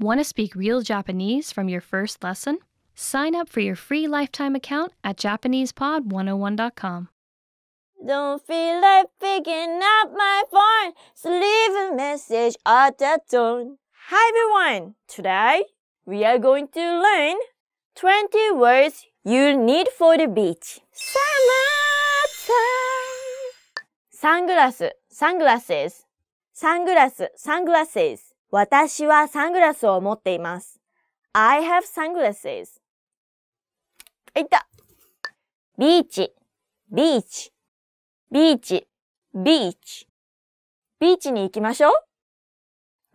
Want to speak real Japanese from your first lesson? Sign up for your free lifetime account at JapanesePod101.com. Don't feel like picking up my phone, so leave a message at the tone. Hi everyone! Today, we are going to learn 20 words you need for the beach. Summertime! Sunglasses, sunglasses, sunglasses, sunglasses. 私はサングラスを持っています。I have sunglasses. いったビーチ、ビーチ、ビーチ、ビーチ。ビーチに行きましょう。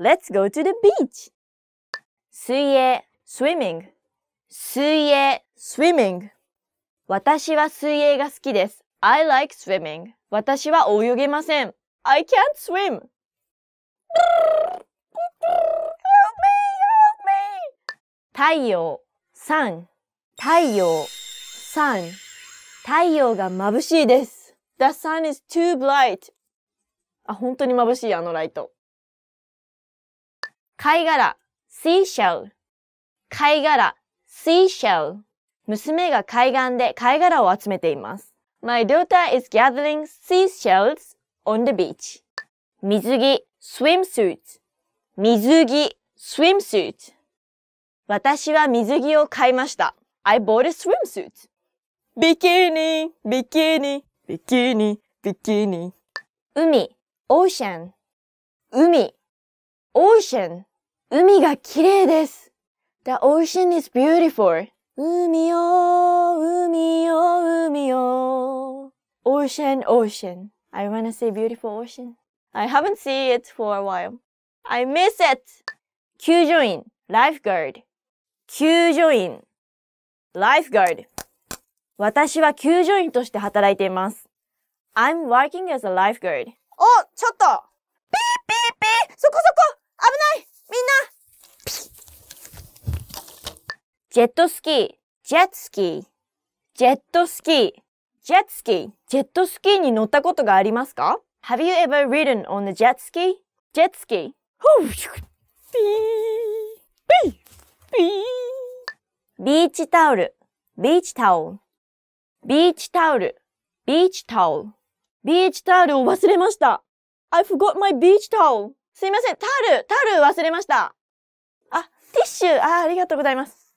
Let's go to the beach. 水泳、swimming. 水泳、swimming. 私は水泳が好きです。I like swimming. 私は泳げません。I can't swim. 太陽、sun、太陽、sun、太陽が眩しいです。The sun is too bright. あ、本当に眩しい、あのライト。貝殻、seashell。貝殻、seashell。娘が海岸で貝殻を集めています。My daughter is gathering seashells on the beach. 水着、swimsuit。水着、swimsuit。私は水着を買いました。I bought a swimsuit. ビキニ、ビキニ、ビキニ、ビキニ。海、オーシャン。海、オーシャン。海が綺麗です。The ocean is beautiful. 海よ、海よ、海よ。Ocean, ocean. I wanna s e e beautiful ocean. I haven't seen it for a while. I miss it! 救助員、lifeguard. 救助員、ライフガード。私は救助員として働いています。I'm working as a lifeguard. お、ちょっとピーピーピーそこそこ危ないみんなジェットスキー、ジェットスキー、ジェットスキー、ジェットスキー、ジェットスキーに乗ったことがありますか ?Have you ever ridden on the jet ski? ジェットスキー。ほうピーピービーチタオル、ビーチタオル。ビーチタオル、ビーチタオル。ビーチタオルを忘れました。I forgot my beach towel. すいません、タオル、タオル忘れました。あ、ティッシュ、あ、ありがとうございます。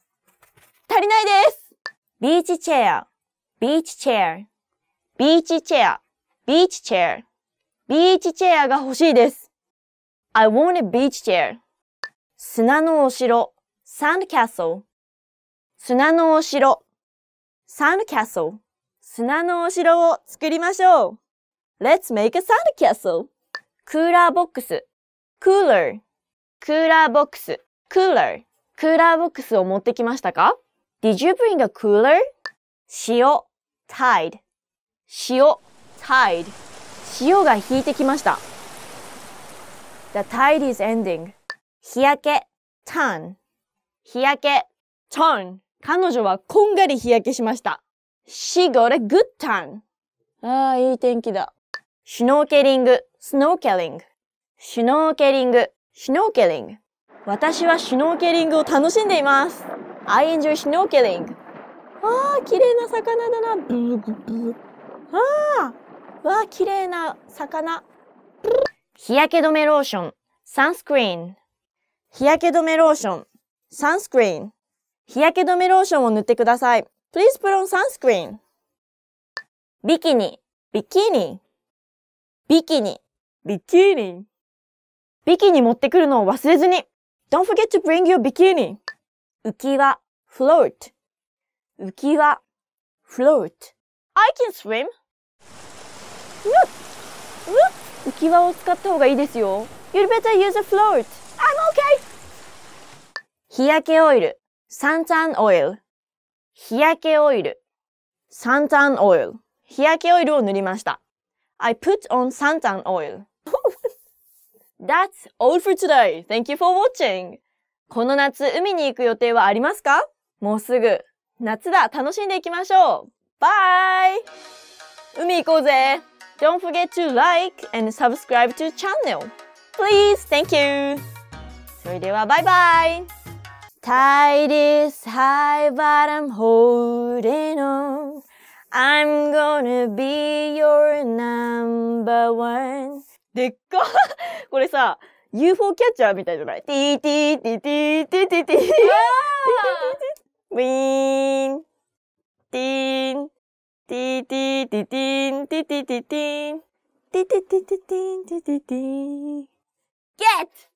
足りないです。ビーチチェア、ビーチチェア、ビーチチェア、ビーチチェア、ビーチチェアが欲しいです。I want a beach chair. 砂のお城、sandcastle 砂のお城 sandcastle 砂のお城を作りましょう Let's make a sandcastle クーラーボックス cooler クーラーボックス cooler クーラーボックスを持ってきましたか Did you bring a cooler? 塩 tide 塩 tide 塩が引いてきました The tide is ending 日焼け tan 日焼け。tan。彼女はこんがり日焼けしました。she got a good tan. ああ、いい天気だ。シュノーケリング、スノーケリング。シュノーケリング、シュノーケリング。私はシュノーケリングを楽しんでいます。I enjoy snorkeling. ああ、綺麗な魚だな。ブブああ、わあ、綺麗な魚。日焼け止めローション、サンスクリーン。日焼け止めローション、sunscreen 日焼け止めローションを塗ってください。Please put on sunscreen. ビキニ、ビキニ。ビキニ、ビキニ。ビキニ持ってくるのを忘れずに。Don't forget to bring your bikini. 浮き輪、float. 浮き輪、float. I can swim. 浮き輪を使った方がいいですよ。You'd better use a float. I'm okay. 日焼けオイル、サンタンオイル。日焼けオイル、サンタンオイル。日焼けオイルを塗りました。I put on サンタンオイル。That's all for today. Thank you for watching. この夏、海に行く予定はありますかもうすぐ。夏だ楽しんでいきましょうバイ海行こうぜ Don't forget to like and subscribe to channel! Please! Thank you! それではバイバイ Tide is high, but I'm holding on. I'm gonna be your number one. でっか これさ、UFO キャッチャーみたいじゃないティーティーティーティーティーティーティーティーティーンティーンティーティーティーティーンティーティーティーティーンティーティーティーティーンティーティーティーン Get!